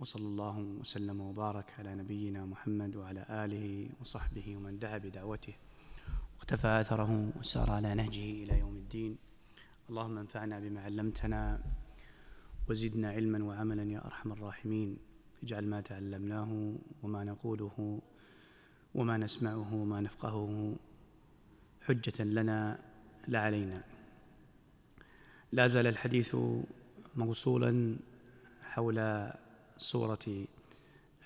وصلى الله وسلم وبارك على نبينا محمد وعلى آله وصحبه ومن دعا بدعوته واقتفى أثره وسار على نهجه إلى يوم الدين اللهم انفعنا بما علمتنا وزدنا علما وعملا يا أرحم الراحمين اجعل ما تعلمناه وما نقوله وما نسمعه وما نفقهه حجة لنا لا علينا لا زال الحديث موصولا حول سورة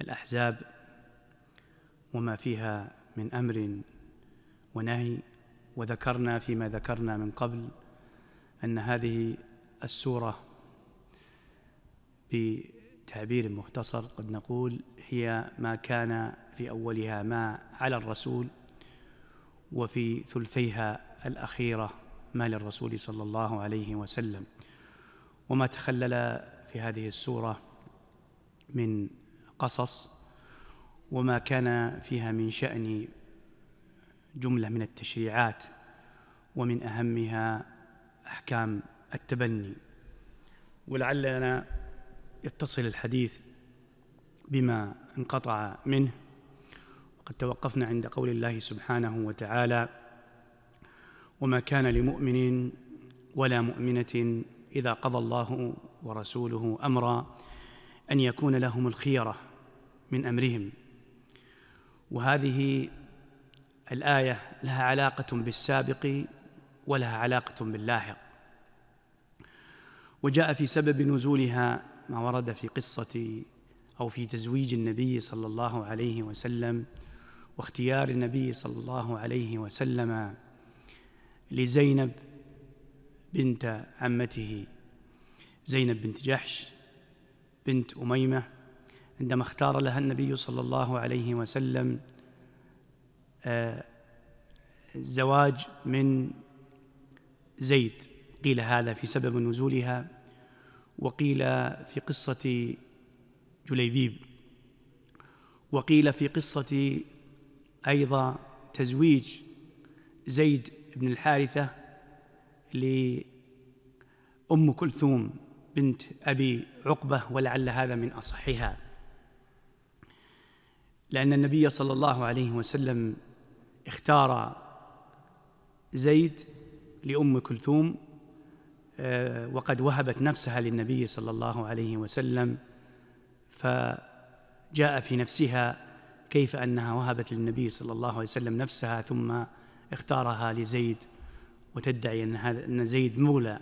الأحزاب وما فيها من أمر ونهي وذكرنا فيما ذكرنا من قبل أن هذه السورة بتعبير مختصر قد نقول هي ما كان في أولها ما على الرسول وفي ثلثيها الأخيرة ما للرسول صلى الله عليه وسلم وما تخلل في هذه السورة من قصص وما كان فيها من شأن جملة من التشريعات ومن أهمها أحكام التبني ولعلنا يتصل الحديث بما انقطع منه وقد توقفنا عند قول الله سبحانه وتعالى وما كان لمؤمن ولا مؤمنة إذا قضى الله ورسوله أمرا ان يكون لهم الخيره من امرهم وهذه الايه لها علاقه بالسابق ولها علاقه باللاحق وجاء في سبب نزولها ما ورد في قصه او في تزويج النبي صلى الله عليه وسلم واختيار النبي صلى الله عليه وسلم لزينب بنت عمته زينب بنت جحش بنت أميمة عندما اختار لها النبي صلى الله عليه وسلم آه، زواج من زيد قيل هذا في سبب نزولها وقيل في قصة جليبيب وقيل في قصة أيضا تزويج زيد بن الحارثة لأم كلثوم بنت أبي عقبة ولعل هذا من أصحها لأن النبي صلى الله عليه وسلم اختار زيد لأم كلثوم آه، وقد وهبت نفسها للنبي صلى الله عليه وسلم فجاء في نفسها كيف أنها وهبت للنبي صلى الله عليه وسلم نفسها ثم اختارها لزيد وتدعي أن, هذا أن زيد مولى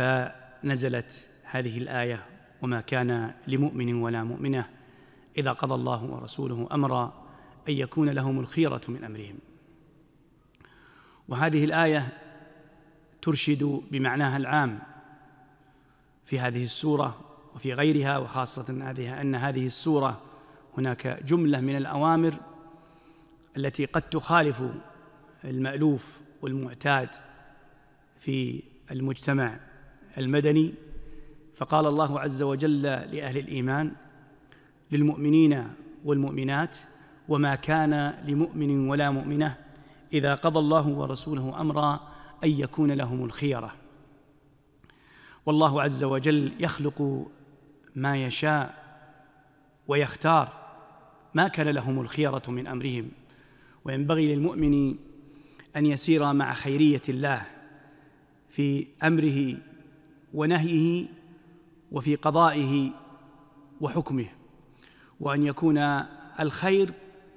فنزلت هذه الآية وما كان لمؤمن ولا مؤمنة إذا قضى الله ورسوله أمرا أن يكون لهم الخيرة من أمرهم وهذه الآية ترشد بمعناها العام في هذه السورة وفي غيرها وخاصة أن هذه السورة هناك جملة من الأوامر التي قد تخالف المألوف والمعتاد في المجتمع المدني فقال الله عز وجل لاهل الايمان للمؤمنين والمؤمنات وما كان لمؤمن ولا مؤمنه اذا قضى الله ورسوله امرا ان يكون لهم الخيره والله عز وجل يخلق ما يشاء ويختار ما كان لهم الخيره من امرهم وينبغي للمؤمن ان يسير مع خيريه الله في امره ونهيه وفي قضائه وحكمه وان يكون الخير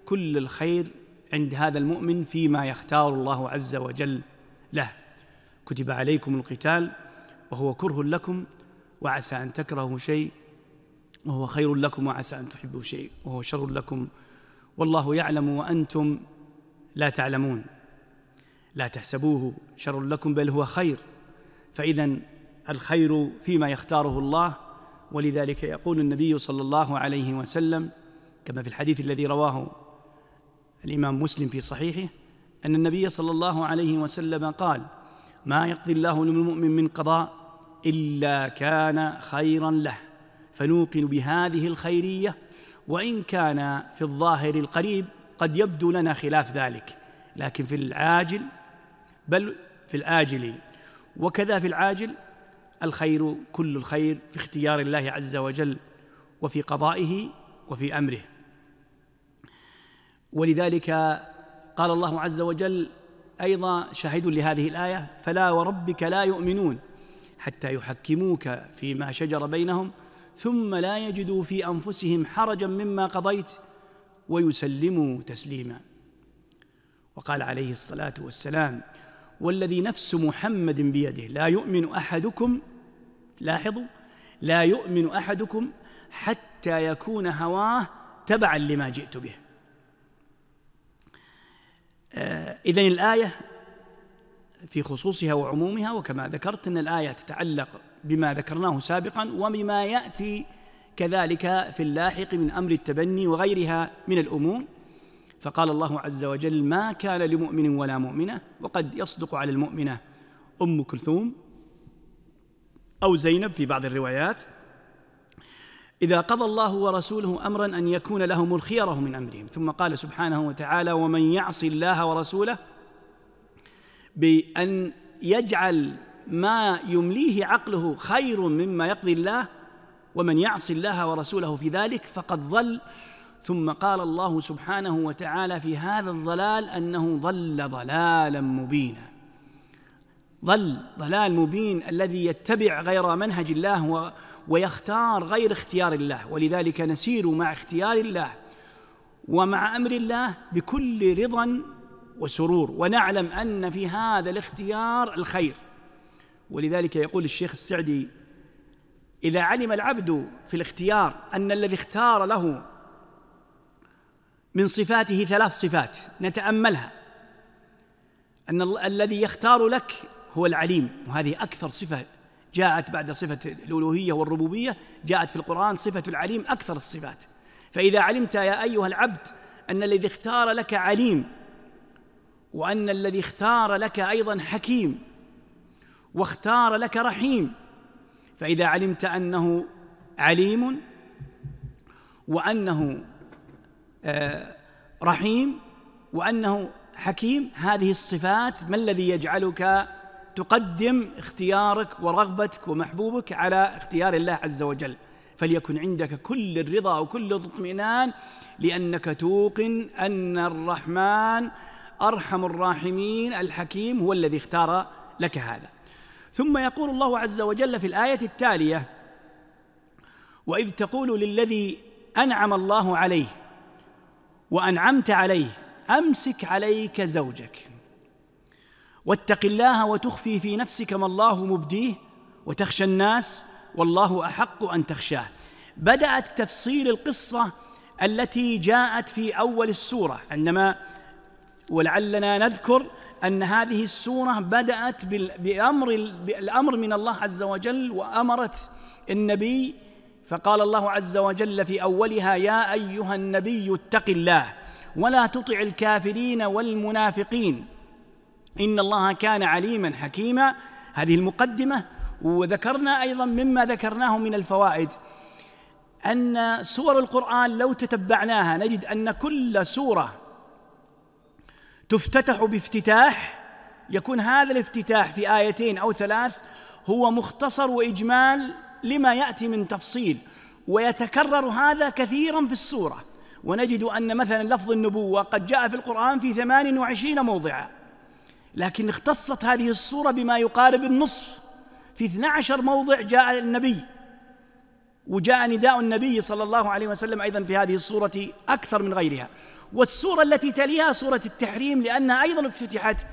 كل الخير عند هذا المؤمن فيما يختار الله عز وجل له كتب عليكم القتال وهو كره لكم وعسى ان تكرهوا شيء وهو خير لكم وعسى ان تحبوا شيء وهو شر لكم والله يعلم وانتم لا تعلمون لا تحسبوه شر لكم بل هو خير فاذا الخير فيما يختاره الله ولذلك يقول النبي صلى الله عليه وسلم كما في الحديث الذي رواه الامام مسلم في صحيحه ان النبي صلى الله عليه وسلم قال ما يقضي الله للمؤمن من قضاء الا كان خيرا له فنوقن بهذه الخيريه وان كان في الظاهر القريب قد يبدو لنا خلاف ذلك لكن في العاجل بل في الآجل وكذا في العاجل الخير كل الخير في اختيار الله عز وجل وفي قضائه وفي امره ولذلك قال الله عز وجل ايضا شاهد لهذه الايه فلا وربك لا يؤمنون حتى يحكموك فيما شجر بينهم ثم لا يجدوا في انفسهم حرجا مما قضيت ويسلموا تسليما وقال عليه الصلاه والسلام والذي نفس محمد بيده لا يؤمن احدكم لاحظوا لا يؤمن احدكم حتى يكون هواه تبعا لما جئت به آه، اذا الايه في خصوصها وعمومها وكما ذكرت ان الايه تتعلق بما ذكرناه سابقا وبما ياتي كذلك في اللاحق من امر التبني وغيرها من الامور فقال الله عز وجل ما كان لمؤمن ولا مؤمنه وقد يصدق على المؤمنه ام كلثوم أو زينب في بعض الروايات إذا قضى الله ورسوله أمرا أن يكون لهم الخيرة من أمرهم ثم قال سبحانه وتعالى ومن يعص الله ورسوله بأن يجعل ما يمليه عقله خير مما يقضي الله ومن يعص الله ورسوله في ذلك فقد ضل ثم قال الله سبحانه وتعالى في هذا الضلال انه ضل ضلالا مبينا ضل ضلال مبين الذي يتبع غير منهج الله ويختار غير اختيار الله ولذلك نسير مع اختيار الله ومع امر الله بكل رضا وسرور ونعلم ان في هذا الاختيار الخير ولذلك يقول الشيخ السعدي اذا علم العبد في الاختيار ان الذي اختار له من صفاته ثلاث صفات نتاملها ان الذي يختار لك هو العليم وهذه أكثر صفة جاءت بعد صفة الألوهية والربوبية جاءت في القرآن صفة العليم أكثر الصفات فإذا علمت يا أيها العبد أن الذي اختار لك عليم وأن الذي اختار لك أيضا حكيم واختار لك رحيم فإذا علمت أنه عليم وأنه آه، رحيم وأنه حكيم هذه الصفات ما الذي يجعلك تقدم اختيارك ورغبتك ومحبوبك على اختيار الله عز وجل فليكن عندك كل الرضا وكل الاطمئنان لأنك توقن أن الرحمن أرحم الراحمين الحكيم هو الذي اختار لك هذا ثم يقول الله عز وجل في الآية التالية وإذ تقول للذي أنعم الله عليه وأنعمت عليه أمسك عليك زوجك واتق الله وتخفي في نفسك ما الله مبديه وتخشى الناس والله احق ان تخشاه بدات تفصيل القصه التي جاءت في اول السوره عندما ولعلنا نذكر ان هذه السوره بدات بامر الامر من الله عز وجل وامرت النبي فقال الله عز وجل في اولها يا ايها النبي اتق الله ولا تطع الكافرين والمنافقين إن الله كان عليما حكيما هذه المقدمة وذكرنا أيضا مما ذكرناه من الفوائد أن سور القرآن لو تتبعناها نجد أن كل سورة تفتتح بافتتاح يكون هذا الافتتاح في آيتين أو ثلاث هو مختصر وإجمال لما يأتي من تفصيل ويتكرر هذا كثيرا في السورة ونجد أن مثلا لفظ النبوة قد جاء في القرآن في 28 موضعا لكن اختصت هذه الصورة بما يقارب النصف في 12 موضع جاء النبي وجاء نداء النبي صلى الله عليه وسلم أيضا في هذه الصورة أكثر من غيرها والسورة التي تليها سورة التحريم لأنها أيضا افتتحت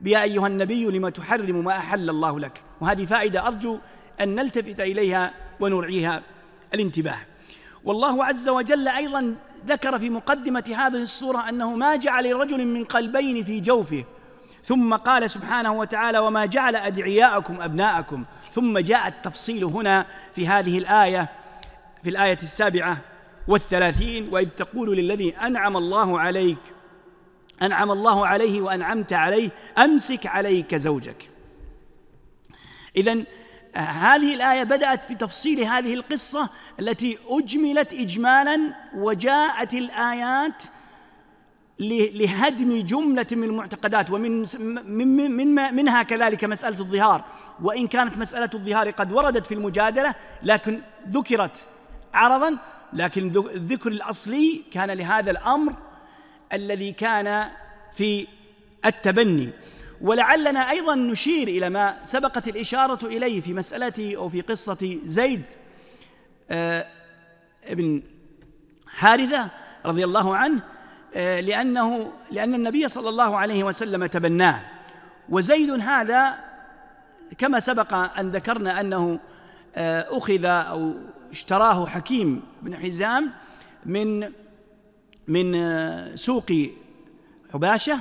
بيا أيها النبي لم تحرم ما أحل الله لك وهذه فائدة أرجو أن نلتفت إليها ونرعيها الانتباه والله عز وجل أيضا ذكر في مقدمة هذه السورة أنه ما جعل لرجل من قلبين في جوفه ثم قال سبحانه وتعالى وما جعل أدعياءكم أبناءكم ثم جاء التفصيل هنا في هذه الآية في الآية السابعة والثلاثين وإذ تقول للذي أنعم الله عليك أنعم الله عليه وأنعمت عليه أمسك عليك زوجك إذا هذه الآية بدأت في تفصيل هذه القصة التي أجملت إجمالا وجاءت الآيات لهدم جملة من المعتقدات ومن من من منها كذلك مسألة الظهار وإن كانت مسألة الظهار قد وردت في المجادلة لكن ذكرت عرضا لكن الذكر الأصلي كان لهذا الأمر الذي كان في التبني ولعلنا أيضا نشير إلى ما سبقت الإشارة إليه في مسألة أو في قصة زيد آه، ابن حارثة رضي الله عنه آه، لأنه لأن النبي صلى الله عليه وسلم تبناه وزيد هذا كما سبق أن ذكرنا أنه آه، أخذ أو اشتراه حكيم بن حزام من من آه، سوق حباشة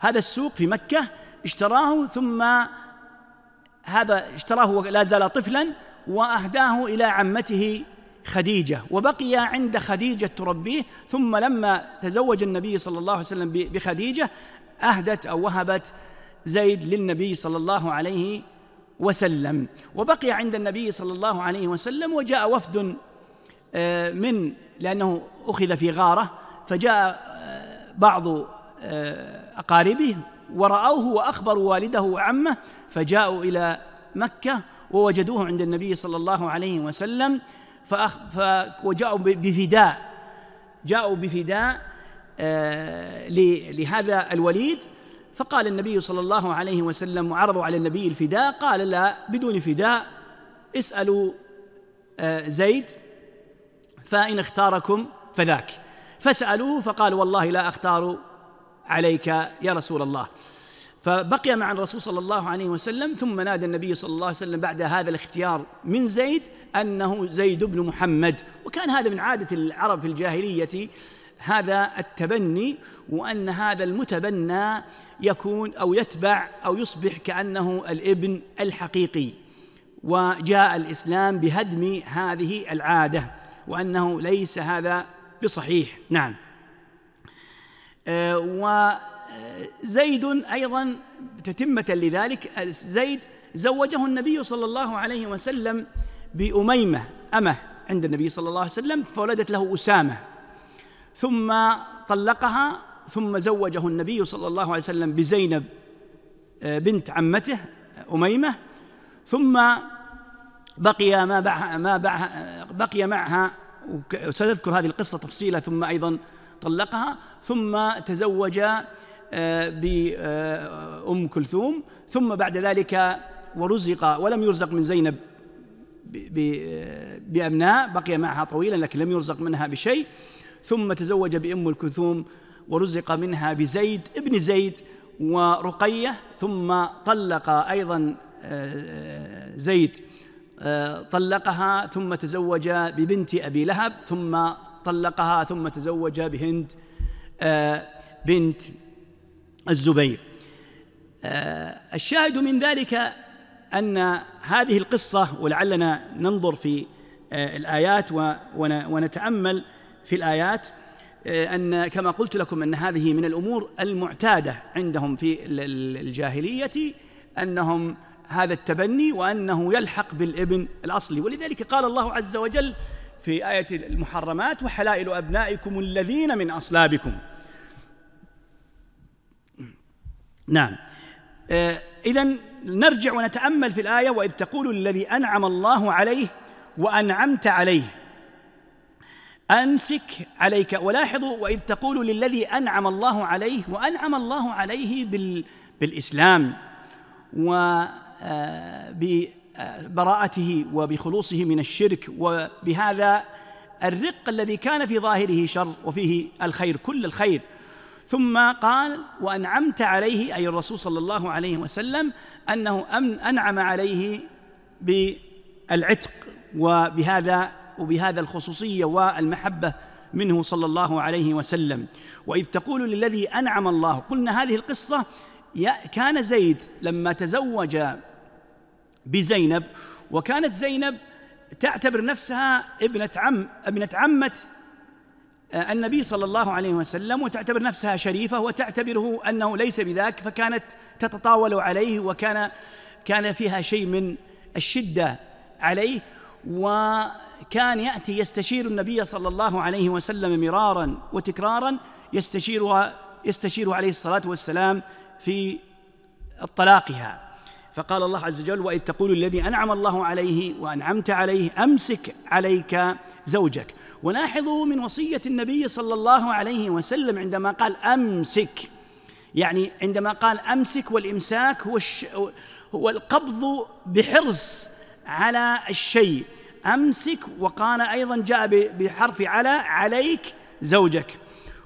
هذا السوق في مكة اشتراه ثم هذا اشتراه لا زال طفلا وأهداه إلى عمته خديجة وبقي عند خديجة تربيه ثم لما تزوج النبي صلى الله عليه وسلم بخديجة أهدت أو وهبت زيد للنبي صلى الله عليه وسلم وبقي عند النبي صلى الله عليه وسلم وجاء وفد آه، من لأنه أخذ في غارة فجاء آه، بعض آه، أقاربه ورأوه وأخبروا والده وعمه فجاءوا إلى مكة ووجدوه عند النبي صلى الله عليه وسلم فأخ وجاءوا بفداء جاءوا بفداء آه، لهذا الوليد فقال النبي صلى الله عليه وسلم وعرضوا على النبي الفداء قال لا بدون فداء اسألوا آه، زيد فإن اختاركم فذاك فسألوه فقال والله لا أختار عليك يا رسول الله فبقي مع الرسول صلى الله عليه وسلم ثم نادى النبي صلى الله عليه وسلم بعد هذا الاختيار من زيد انه زيد بن محمد وكان هذا من عاده العرب في الجاهليه هذا التبني وان هذا المتبنى يكون او يتبع او يصبح كانه الابن الحقيقي وجاء الاسلام بهدم هذه العاده وانه ليس هذا بصحيح نعم أه زيد أيضا تتمة لذلك زيد زوجه النبي صلى الله عليه وسلم بأميمة أمه عند النبي صلى الله عليه وسلم فولدت له أسامة ثم طلقها ثم زوجه النبي صلى الله عليه وسلم بزينب آه، بنت عمته أميمة ثم بقي ما بعها ما بعها بقي معها وسنذكر هذه القصة تفصيلا ثم أيضا طلقها ثم تزوج آه، بأم كلثوم ثم بعد ذلك ورزق ولم يرزق من زينب آه، بأبناء بقي معها طويلا لكن لم يرزق منها بشيء ثم تزوج بأم الكلثوم ورزق منها بزيد ابن زيد ورقية ثم طلق أيضا آه، زيد طلقها ثم تزوج ببنت أبي لهب ثم طلقها ثم تزوج بهند بنت الزبير آه، الشاهد من ذلك ان هذه القصه ولعلنا ننظر في آه، الايات ونتامل في الايات آه، ان كما قلت لكم ان هذه من الامور المعتاده عندهم في الجاهليه انهم هذا التبني وانه يلحق بالابن الاصلي ولذلك قال الله عز وجل في ايه المحرمات وحلائل ابنائكم الذين من اصلابكم نعم آه، إذا نرجع ونتأمل في الآية وإذ تقول الذي أنعم الله عليه وأنعمت عليه أمسك عليك ولاحظوا وإذ تقول للذي أنعم الله عليه وأنعم الله عليه بال بالإسلام وببراءته آه، وبخلوصه من الشرك وبهذا الرق الذي كان في ظاهره شر وفيه الخير كل الخير ثم قال وأنعمت عليه أي الرسول صلى الله عليه وسلم أنه أنعم عليه بالعتق وبهذا وبهذا الخصوصية والمحبة منه صلى الله عليه وسلم وإذ تقول للذي أنعم الله قلنا هذه القصة كان زيد لما تزوج بزينب وكانت زينب تعتبر نفسها ابنة عم ابنة عمة آه، النبي صلى الله عليه وسلم وتعتبر نفسها شريفة وتعتبره أنه ليس بذاك فكانت تتطاول عليه وكان كان فيها شيء من الشدة عليه وكان يأتي يستشير النبي صلى الله عليه وسلم مرارا وتكرارا يستشيرها يستشير عليه الصلاة والسلام في طلاقها فقال الله عز وجل وإذ تقول الذي أنعم الله عليه وأنعمت عليه أمسك عليك زوجك ولاحظوا من وصية النبي صلى الله عليه وسلم عندما قال أمسك يعني عندما قال أمسك والإمساك هو, الش... هو القبض بحرص على الشيء أمسك وقال أيضا جاء بحرف على عليك زوجك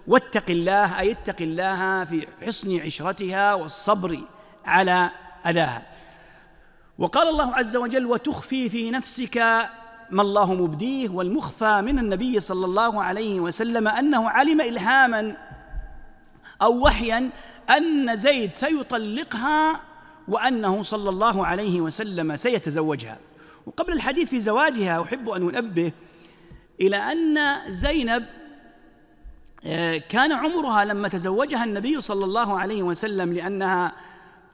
واتق الله أي اتق الله في حسن عشرتها والصبر على أداها وقال الله عز وجل وتخفي في نفسك ما الله مبديه والمخفى من النبي صلى الله عليه وسلم انه علم الهاما او وحيا ان زيد سيطلقها وانه صلى الله عليه وسلم سيتزوجها وقبل الحديث في زواجها احب ان انبه الى ان زينب آه، كان عمرها لما تزوجها النبي صلى الله عليه وسلم لانها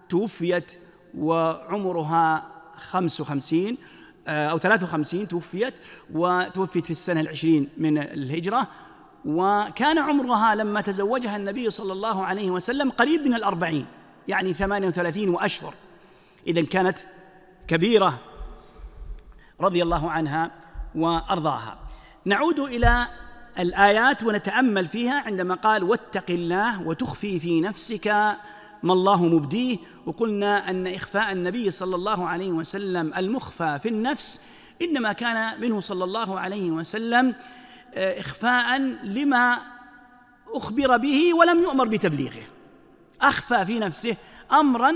توفيت وعمرها 55 آه، أو 53 توفيت وتوفيت في السنة العشرين من الهجرة وكان عمرها لما تزوجها النبي صلى الله عليه وسلم قريب من الأربعين يعني 38 وأشهر إذا كانت كبيرة رضي الله عنها وأرضاها نعود إلى الآيات ونتأمل فيها عندما قال واتق الله وتخفي في نفسك ما الله مبديه وقلنا أن إخفاء النبي صلى الله عليه وسلم المخفى في النفس إنما كان منه صلى الله عليه وسلم آه، إخفاء لما أخبر به ولم يؤمر بتبليغه أخفى في نفسه أمرا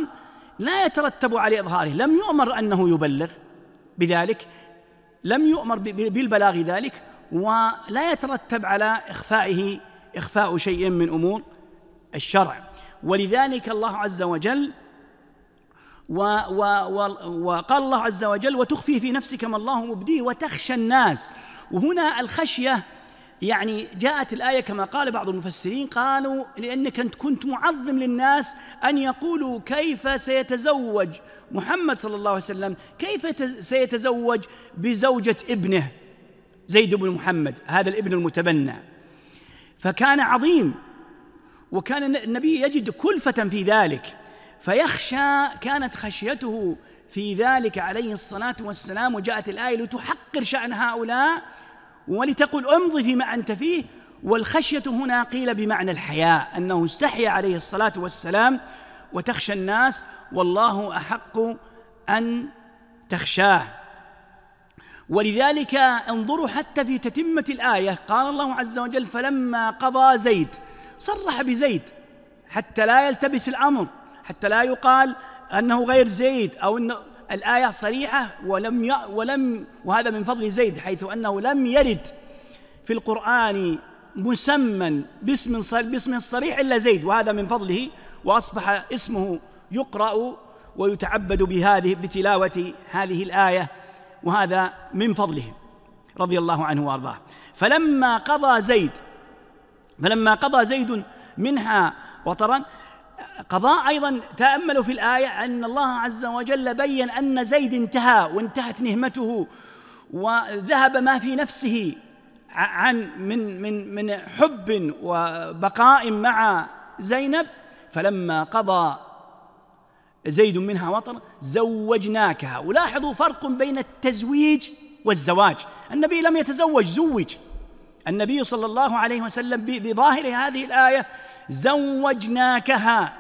لا يترتب على إظهاره لم يؤمر أنه يبلغ بذلك لم يؤمر بالبلاغ ذلك ولا يترتب على إخفائه إخفاء شيء من أمور الشرع ولذلك الله عز وجل و و و وقال الله عز وجل وتخفي في نفسك ما الله مبديه وتخشى الناس وهنا الخشيه يعني جاءت الآية كما قال بعض المفسرين قالوا لأنك أنت كنت معظم للناس أن يقولوا كيف سيتزوج محمد صلى الله عليه وسلم كيف سيتزوج بزوجة ابنه زيد بن محمد هذا الابن المتبنى فكان عظيم وكان النبي يجد كلفة في ذلك فيخشى كانت خشيته في ذلك عليه الصلاة والسلام وجاءت الآية لتحقر شأن هؤلاء ولتقول امضي فيما أنت فيه والخشية هنا قيل بمعنى الحياء أنه استحيا عليه الصلاة والسلام وتخشى الناس والله أحق أن تخشاه ولذلك انظروا حتى في تتمة الآية قال الله عز وجل فلما قضى زيد صرح بزيد حتى لا يلتبس الأمر حتى لا يقال أنه غير زيد أو أن الآية صريحة ولم ي... ولم وهذا من فضل زيد حيث أنه لم يرد في القرآن مسمى باسم باسم صريح الصريح إلا زيد وهذا من فضله وأصبح اسمه يقرأ ويتعبد بهذه بتلاوة هذه الآية وهذا من فضله رضي الله عنه وأرضاه فلما قضى زيد فلما قضى زيد منها وطرا قضاء أيضا تأملوا في الآية أن الله عز وجل بين أن زيد انتهى وانتهت نهمته وذهب ما في نفسه عن من من من حب وبقاء مع زينب فلما قضى زيد منها وطر زوجناكها ولاحظوا فرق بين التزويج والزواج النبي لم يتزوج زوج النبي صلى الله عليه وسلم بظاهر هذه الآية زوجناكها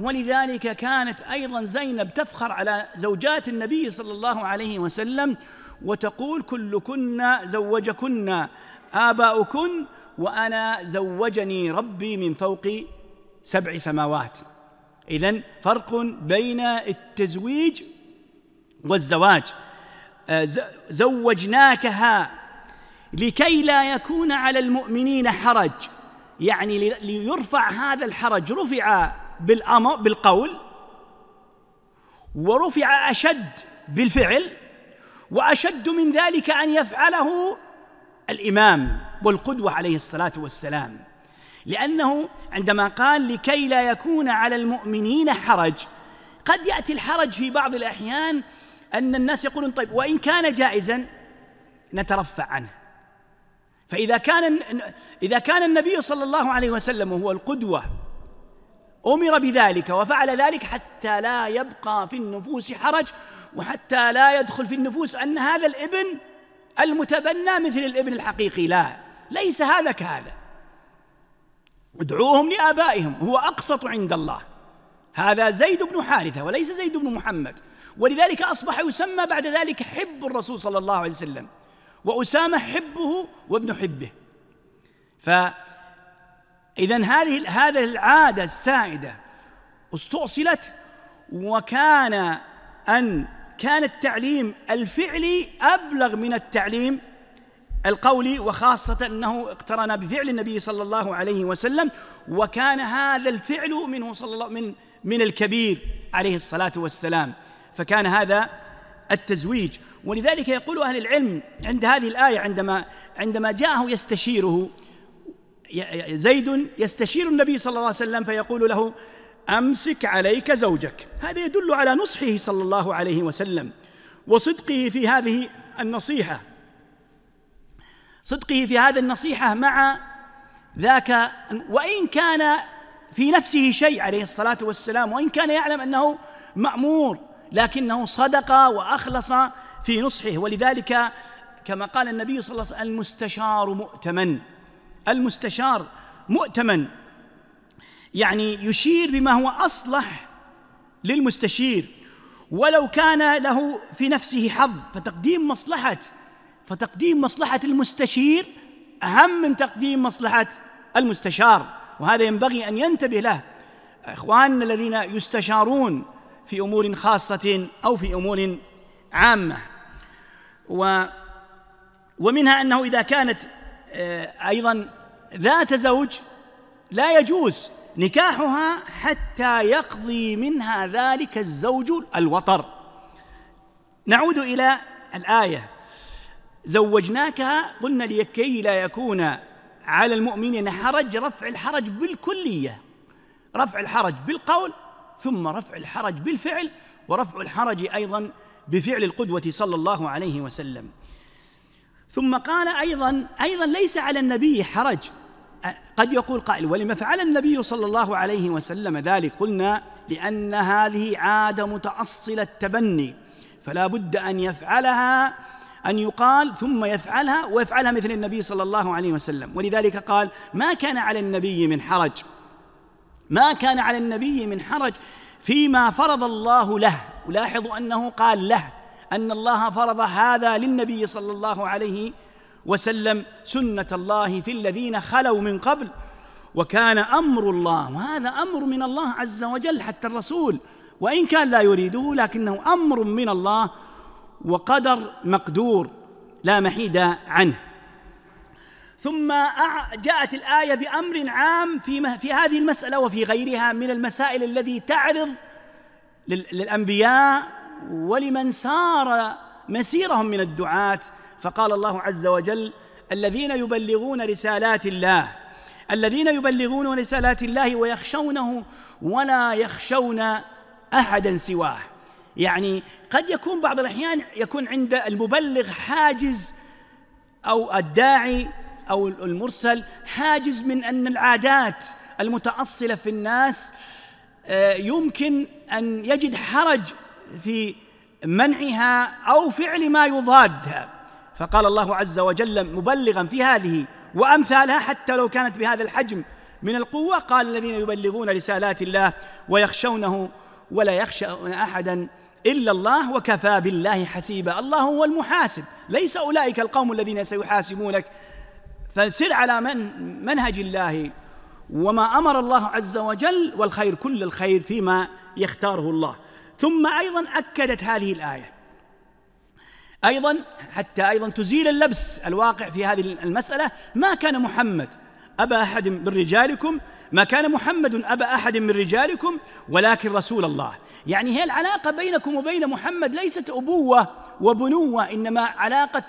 ولذلك كانت أيضا زينب تفخر على زوجات النبي صلى الله عليه وسلم وتقول كلكن زوجكن آباؤكن وأنا زوجني ربي من فوق سبع سماوات إذا فرق بين التزويج والزواج آه، زوجناكها لكي لا يكون على المؤمنين حرج يعني ليرفع هذا الحرج رفع بالأمر بالقول ورفع أشد بالفعل وأشد من ذلك أن يفعله الإمام والقدوة عليه الصلاة والسلام لأنه عندما قال لكي لا يكون على المؤمنين حرج قد يأتي الحرج في بعض الأحيان أن الناس يقولون طيب وإن كان جائزا نترفع عنه فإذا كان إذا كان النبي صلى الله عليه وسلم هو القدوة أمر بذلك وفعل ذلك حتى لا يبقى في النفوس حرج وحتى لا يدخل في النفوس أن هذا الابن المتبنى مثل الابن الحقيقي لا ليس هذا كهذا ادعوهم لآبائهم هو أقسط عند الله هذا زيد بن حارثة وليس زيد بن محمد ولذلك أصبح يسمى بعد ذلك حب الرسول صلى الله عليه وسلم وأسامة حبه وابن حبه فإذا هذه هذه العادة السائدة استؤصلت وكان أن كان التعليم الفعلي أبلغ من التعليم القولي وخاصة أنه اقترن بفعل النبي صلى الله عليه وسلم وكان هذا الفعل منه صلى الله من من الكبير عليه الصلاة والسلام فكان هذا التزويج ولذلك يقول أهل العلم عند هذه الآية عندما عندما جاءه يستشيره زيد يستشير النبي صلى الله عليه وسلم فيقول له أمسك عليك زوجك هذا يدل على نصحه صلى الله عليه وسلم وصدقه في هذه النصيحة صدقه في هذه النصيحة مع ذاك وإن كان في نفسه شيء عليه الصلاة والسلام وإن كان يعلم أنه مأمور لكنه صدق واخلص في نصحه ولذلك كما قال النبي صلى الله عليه وسلم المستشار مؤتمن المستشار مؤتمن يعني يشير بما هو اصلح للمستشير ولو كان له في نفسه حظ فتقديم مصلحه فتقديم مصلحه المستشير اهم من تقديم مصلحه المستشار وهذا ينبغي ان ينتبه له اخواننا الذين يستشارون في امور خاصه او في امور عامه و ومنها انه اذا كانت آه، ايضا ذات زوج لا يجوز نكاحها حتى يقضي منها ذلك الزوج الوطر نعود الى الايه زوجناكها قلنا لكي لا يكون على المؤمنين حرج رفع الحرج بالكليه رفع الحرج بالقول ثم رفع الحرج بالفعل ورفع الحرج ايضا بفعل القدوه صلى الله عليه وسلم ثم قال ايضا ايضا ليس على النبي حرج قد يقول قائل ولم فعل النبي صلى الله عليه وسلم ذلك قلنا لان هذه عاده متاصله التبني فلا بد ان يفعلها أن يقال ثم يفعلها ويفعلها مثل النبي صلى الله عليه وسلم ولذلك قال ما كان على النبي من حرج ما كان على النبي من حرج فيما فرض الله له ولاحظ أنه قال له أن الله فرض هذا للنبي صلى الله عليه وسلم سنة الله في الذين خلوا من قبل وكان أمر الله وهذا أمر من الله عز وجل حتى الرسول وإن كان لا يريده لكنه أمر من الله وقدر مقدور لا محيد عنه ثم جاءت الآية بأمر عام في, في هذه المسألة وفي غيرها من المسائل الذي تعرض للأنبياء ولمن سار مسيرهم من الدعاة فقال الله عز وجل الذين يبلغون رسالات الله الذين يبلغون رسالات الله ويخشونه ولا يخشون احدا سواه يعني قد يكون بعض الاحيان يكون عند المبلغ حاجز او الداعي أو المرسل حاجز من أن العادات المتأصلة في الناس آه، يمكن أن يجد حرج في منعها أو فعل ما يضادها فقال الله عز وجل مبلغا في هذه وأمثالها حتى لو كانت بهذا الحجم من القوة قال الذين يبلغون رسالات الله ويخشونه ولا يخشون أحدا إلا الله وكفى بالله حسيبا الله هو المحاسب ليس أولئك القوم الذين سيحاسبونك فسر على من منهج الله وما امر الله عز وجل والخير كل الخير فيما يختاره الله ثم ايضا اكدت هذه الايه ايضا حتى ايضا تزيل اللبس الواقع في هذه المساله ما كان محمد ابا احد من رجالكم ما كان محمد ابا احد من رجالكم ولكن رسول الله يعني هي العلاقه بينكم وبين محمد ليست ابوه وبنوه انما علاقه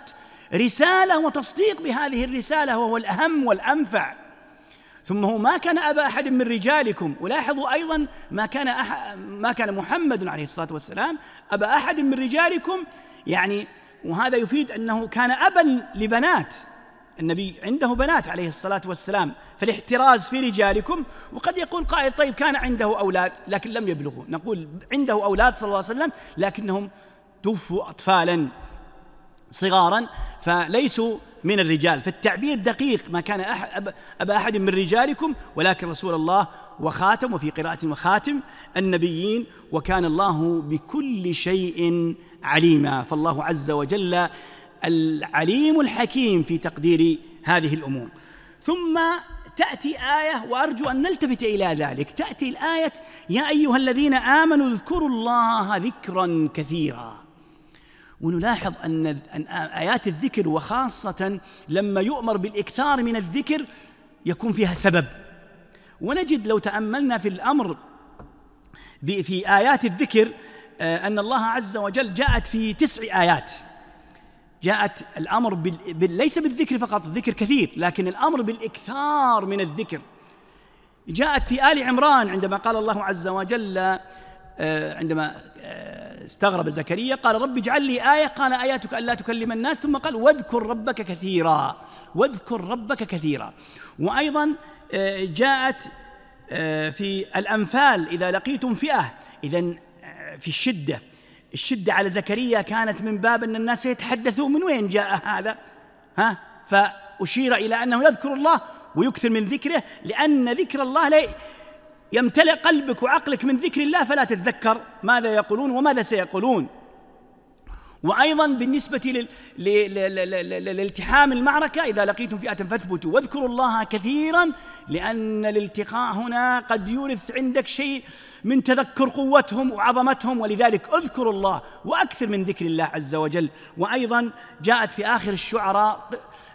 رسالة وتصديق بهذه الرسالة وهو الأهم والأنفع ثم هو ما كان أبا أحد من رجالكم ولاحظوا أيضا ما كان أح... ما كان محمد عليه الصلاة والسلام أبا أحد من رجالكم يعني وهذا يفيد أنه كان أبا لبنات النبي عنده بنات عليه الصلاة والسلام فالاحتراز في رجالكم وقد يقول قائل طيب كان عنده أولاد لكن لم يبلغوا نقول عنده أولاد صلى الله عليه وسلم لكنهم توفوا أطفالا صغارا فليسوا من الرجال فالتعبير دقيق ما كان أبا أحد من رجالكم ولكن رسول الله وخاتم وفي قراءة وخاتم النبيين وكان الله بكل شيء عليما فالله عز وجل العليم الحكيم في تقدير هذه الأمور ثم تأتي آية وأرجو أن نلتفت إلى ذلك تأتي الآية يا أيها الذين آمنوا اذكروا الله ذكرا كثيرا ونلاحظ أن آيات الذكر وخاصة لما يؤمر بالإكثار من الذكر يكون فيها سبب ونجد لو تأملنا في الأمر في آيات الذكر آه، أن الله عز وجل جاءت في تسع آيات جاءت الأمر بال... ليس بالذكر فقط الذكر كثير لكن الأمر بالإكثار من الذكر جاءت في آل عمران عندما قال الله عز وجل آه، عندما آه، استغرب زكريا قال رب اجعل لي آية قال آياتك ألا تكلم الناس ثم قال واذكر ربك كثيرا واذكر ربك كثيرا وأيضا آه، جاءت في الأنفال إذا لقيتم فئة إذا في الشدة الشدة على زكريا كانت من باب أن الناس يتحدثوا من وين جاء هذا ها فأشير إلى أنه يذكر الله ويكثر من ذكره لأن ذكر الله لا يمتلئ قلبك وعقلك من ذكر الله فلا تتذكر ماذا يقولون وماذا سيقولون وأيضا بالنسبة لالتحام المعركة إذا لقيتم فئة فاثبتوا واذكروا الله كثيرا لأن الالتقاء هنا قد يورث عندك شيء من تذكر قوتهم وعظمتهم ولذلك اذكروا الله وأكثر من ذكر الله عز وجل وأيضا جاءت في آخر الشعراء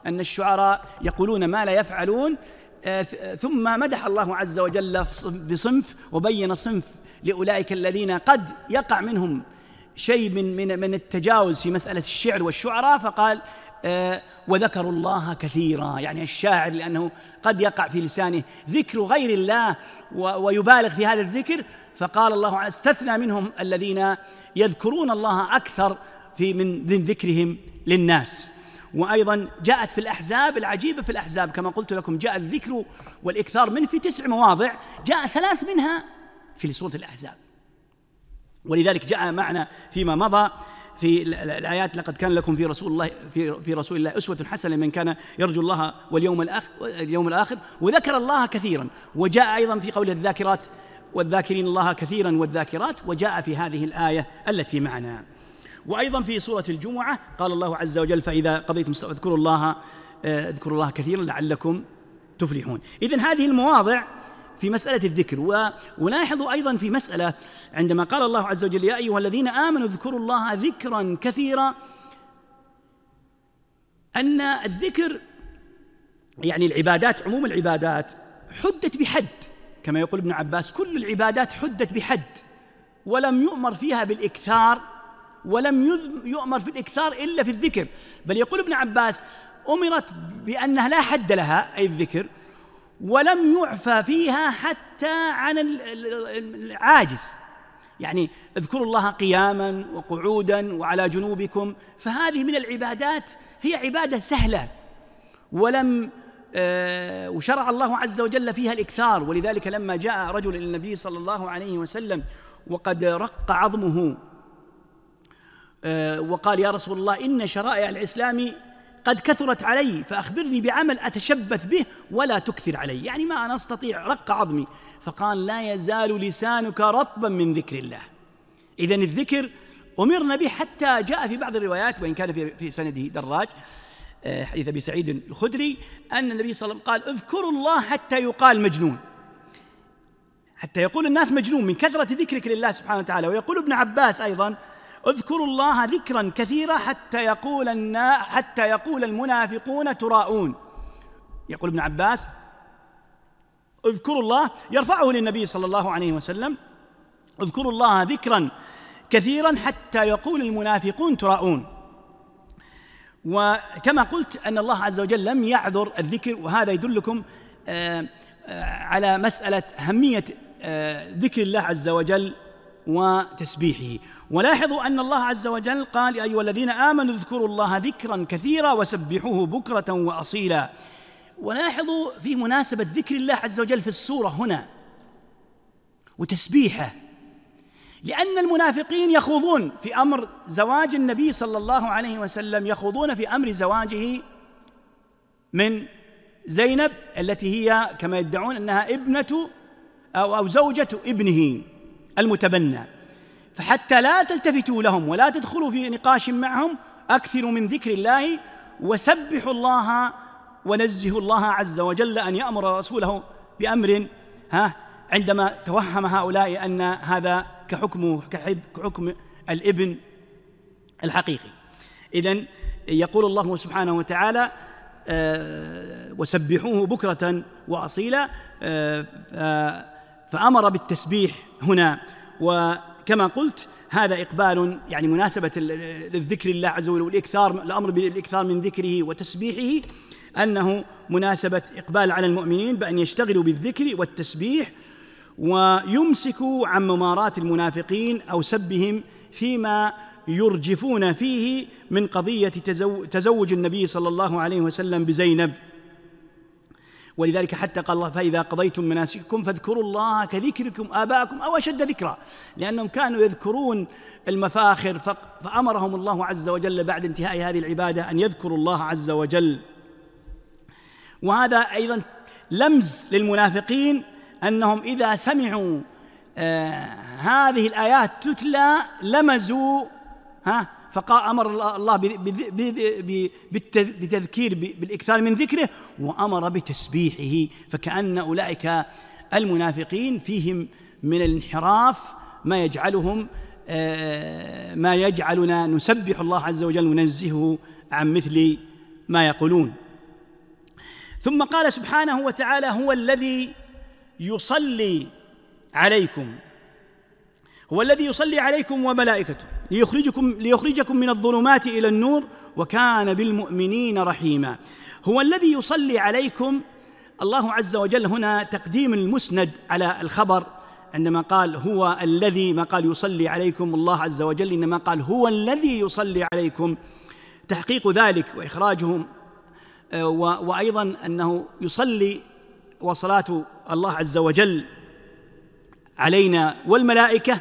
أن الشعراء يقولون ما لا يفعلون آه، ثم مدح الله عز وجل بصنف وبين صنف لأولئك الذين قد يقع منهم شيء من من من التجاوز في مسألة الشعر والشعراء فقال آه، وذكروا الله كثيرا يعني الشاعر لأنه قد يقع في لسانه ذكر غير الله ويبالغ في هذا الذكر فقال الله عز استثنى منهم الذين يذكرون الله أكثر في من ذكرهم للناس وأيضا جاءت في الأحزاب العجيبة في الأحزاب كما قلت لكم جاء الذكر والإكثار منه في تسع مواضع جاء ثلاث منها في سورة الأحزاب ولذلك جاء معنا فيما مضى في الآيات لقد كان لكم في رسول الله في, في رسول الله أسوة حسنة لمن كان يرجو الله واليوم الآخر اليوم الآخر وذكر الله كثيرا وجاء أيضا في قول الذاكرات والذاكرين الله كثيرا والذاكرات وجاء في هذه الآية التي معنا وأيضا في سورة الجمعة قال الله عز وجل فإذا قضيتم اذكروا الله آه، اذكروا الله كثيرا لعلكم تفلحون إذا هذه المواضع في مسألة الذكر ولاحظوا أيضا في مسألة عندما قال الله عز وجل يا أيها الذين آمنوا اذكروا الله ذكرا كثيرا أن الذكر يعني العبادات عموم العبادات حدت بحد كما يقول ابن عباس كل العبادات حدت بحد ولم يؤمر فيها بالإكثار ولم يؤمر في الإكثار إلا في الذكر بل يقول ابن عباس أمرت بأنها لا حد لها أي الذكر ولم يعفى فيها حتى عن العاجز يعني اذكروا الله قياما وقعودا وعلى جنوبكم فهذه من العبادات هي عبادة سهلة ولم آه، وشرع الله عز وجل فيها الإكثار ولذلك لما جاء رجل إلى النبي صلى الله عليه وسلم وقد رق عظمه آه، وقال يا رسول الله إن شرائع الإسلام قد كثرت علي فأخبرني بعمل أتشبث به ولا تكثر علي يعني ما أنا أستطيع رق عظمي فقال لا يزال لسانك رطبا من ذكر الله إذا الذكر أمرنا به حتى جاء في بعض الروايات وإن كان في, في سنده دراج آه، حديث أبي سعيد الخدري أن النبي صلى الله عليه وسلم قال اذكروا الله حتى يقال مجنون حتى يقول الناس مجنون من كثرة ذكرك لله سبحانه وتعالى ويقول ابن عباس أيضا اذكروا الله ذكرا كثيرا حتى يقول النا حتى يقول المنافقون تراءون يقول ابن عباس اذكروا الله يرفعه للنبي صلى الله عليه وسلم اذكروا الله ذكرا كثيرا حتى يقول المنافقون تراءون وكما قلت ان الله عز وجل لم يعذر الذكر وهذا يدلكم آه، آه، على مساله اهميه آه، ذكر الله عز وجل وتسبيحه ولاحظوا أن الله عز وجل قال يا أيها الذين آمنوا اذكروا الله ذكرا كثيرا وسبحوه بكرة وأصيلا ولاحظوا في مناسبة ذكر الله عز وجل في السورة هنا وتسبيحه لأن المنافقين يخوضون في أمر زواج النبي صلى الله عليه وسلم يخوضون في أمر زواجه من زينب التي هي كما يدعون أنها ابنة أو, أو زوجة ابنه المتبنى فحتى لا تلتفتوا لهم ولا تدخلوا في نقاش معهم اكثروا من ذكر الله وسبحوا الله ونزهوا الله عز وجل ان يامر رسوله بامر ها عندما توهم هؤلاء ان هذا كحكمه كحكم الابن الحقيقي اذا يقول الله سبحانه وتعالى آه، وسبحوه بكرة وأصيلا آه، فأمر بالتسبيح هنا وكما قلت هذا إقبال يعني مناسبة للذكر الله عز وجل والإكثار الأمر بالإكثار من ذكره وتسبيحه أنه مناسبة إقبال على المؤمنين بأن يشتغلوا بالذكر والتسبيح ويمسكوا عن ممارات المنافقين أو سبهم فيما يرجفون فيه من قضية تزوج النبي صلى الله عليه وسلم بزينب ولذلك حتى قال الله فإذا قضيتم مناسككم فاذكروا الله كذكركم آباءكم أو أشد ذكرا لأنهم كانوا يذكرون المفاخر فأمرهم الله عز وجل بعد انتهاء هذه العبادة أن يذكروا الله عز وجل وهذا أيضا لمز للمنافقين أنهم إذا سمعوا آه هذه الآيات تتلى لمزوا ها فقال امر الله بتذكير بالاكثار من ذكره وامر بتسبيحه فكان اولئك المنافقين فيهم من الانحراف ما يجعلهم آه، ما يجعلنا نسبح الله عز وجل وننزهه عن مثل ما يقولون ثم قال سبحانه وتعالى هو الذي يصلي عليكم هو الذي يصلي عليكم وملائكته ليخرجكم ليخرجكم من الظلمات الى النور وكان بالمؤمنين رحيما هو الذي يصلي عليكم الله عز وجل هنا تقديم المسند على الخبر عندما قال هو الذي ما قال يصلي عليكم الله عز وجل انما قال هو الذي يصلي عليكم تحقيق ذلك واخراجهم آه، وايضا انه يصلي وصلاه الله عز وجل علينا والملائكه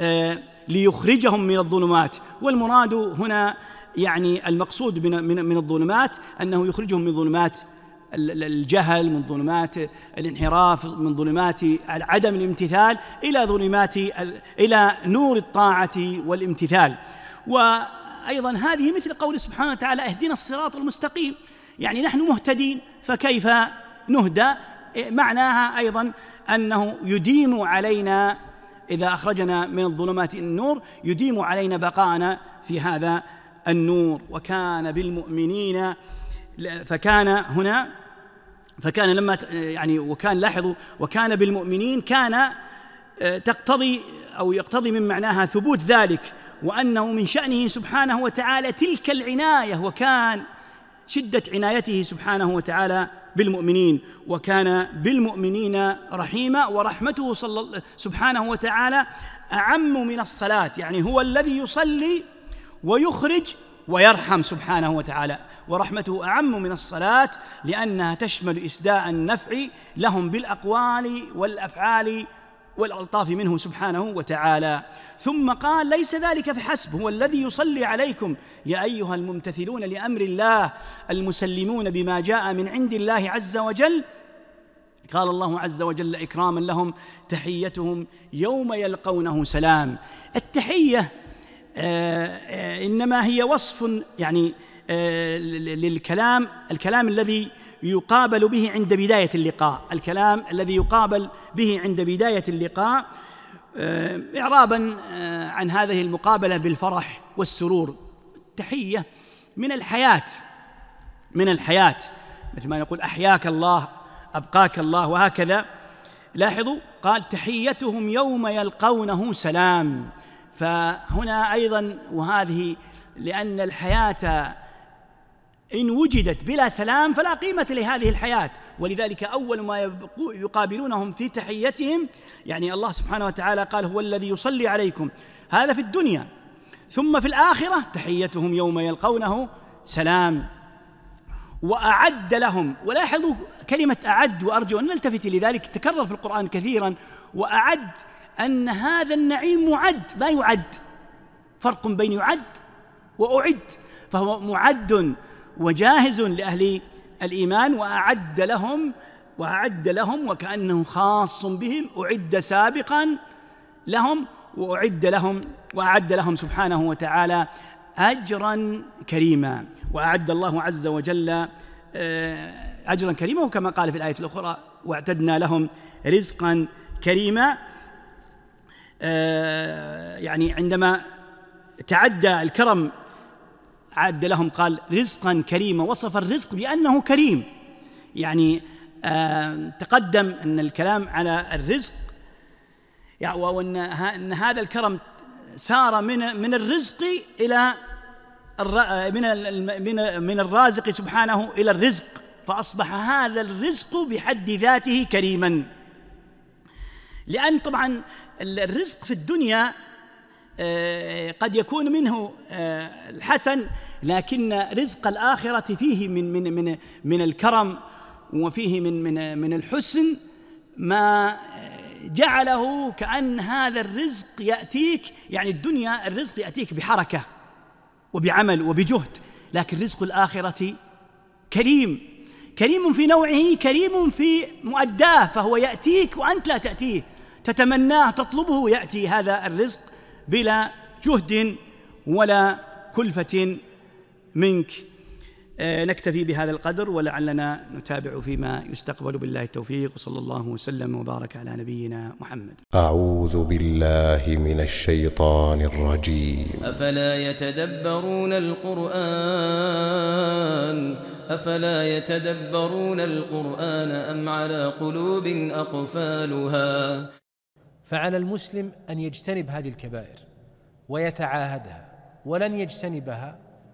آه، ليخرجهم من الظلمات والمراد هنا يعني المقصود من من من الظلمات انه يخرجهم من ظلمات الجهل من ظلمات الانحراف من ظلمات عدم الامتثال الى ظلمات الى نور الطاعه والامتثال وايضا هذه مثل قول سبحانه وتعالى اهدنا الصراط المستقيم يعني نحن مهتدين فكيف نهدى معناها ايضا انه يديم علينا إذا أخرجنا من الظلمات النور يديم علينا بقاءنا في هذا النور وكان بالمؤمنين فكان هنا فكان لما يعني وكان لاحظوا وكان بالمؤمنين كان آه، تقتضي أو يقتضي من معناها ثبوت ذلك وأنه من شأنه سبحانه وتعالى تلك العناية وكان شدة عنايته سبحانه وتعالى بالمؤمنين وكان بالمؤمنين رحيما ورحمته صلى سبحانه وتعالى أعم من الصلاة يعني هو الذي يصلي ويخرج ويرحم سبحانه وتعالى ورحمته أعم من الصلاة لأنها تشمل إسداء النفع لهم بالأقوال والأفعال والألطاف منه سبحانه وتعالى ثم قال ليس ذلك فحسب هو الذي يصلي عليكم يا أيها الممتثلون لأمر الله المسلمون بما جاء من عند الله عز وجل قال الله عز وجل إكراما لهم تحيتهم يوم يلقونه سلام التحية آه، إنما هي وصف يعني آه، للكلام الكلام الذي يقابل به عند بداية اللقاء الكلام الذي يقابل به عند بداية اللقاء آه، إعرابا آه، عن هذه المقابلة بالفرح والسرور تحية من الحياة من الحياة مثل ما نقول أحياك الله أبقاك الله وهكذا لاحظوا قال تحيتهم يوم يلقونه سلام فهنا أيضا وهذه لأن الحياة إن وجدت بلا سلام فلا قيمة لهذه الحياة ولذلك أول ما يقابلونهم في تحيتهم يعني الله سبحانه وتعالى قال هو الذي يصلي عليكم هذا في الدنيا ثم في الآخرة تحيتهم يوم يلقونه سلام وأعد لهم ولاحظوا كلمة أعد وأرجو أن نلتفت لذلك تكرر في القرآن كثيرا وأعد أن هذا النعيم معد ما يعد فرق بين يعد وأعد فهو معد وجاهز لأهل الإيمان وأعد لهم وأعد لهم وكأنه خاص بهم أعد سابقا لهم وأعد لهم وأعد لهم سبحانه وتعالى أجرا كريما وأعد الله عز وجل آه، أجرا كريما وكما قال في الآية الأخرى واعتدنا لهم رزقا كريما آه، يعني عندما تعدى الكرم عد لهم قال رزقا كريما وصف الرزق بأنه كريم يعني آه، تقدم أن الكلام على الرزق يعني وأن أن هذا الكرم سار من من الرزق إلى من من من الرازق سبحانه إلى الرزق فأصبح هذا الرزق بحد ذاته كريما لأن طبعا الرزق في الدنيا آه، قد يكون منه آه، الحسن لكن رزق الآخرة فيه من من من من الكرم وفيه من من من الحسن ما جعله كأن هذا الرزق يأتيك يعني الدنيا الرزق يأتيك بحركة وبعمل وبجهد لكن رزق الآخرة كريم كريم في نوعه كريم في مؤداه فهو يأتيك وأنت لا تأتيه تتمناه تطلبه يأتي هذا الرزق بلا جهد ولا كلفة منك آه، نكتفي بهذا القدر ولعلنا نتابع فيما يستقبل بالله التوفيق وصلى الله وسلم وبارك على نبينا محمد أعوذ بالله من الشيطان الرجيم أفلا يتدبرون القرآن أفلا يتدبرون القرآن أم على قلوب أقفالها فعلى المسلم أن يجتنب هذه الكبائر ويتعاهدها ولن يجتنبها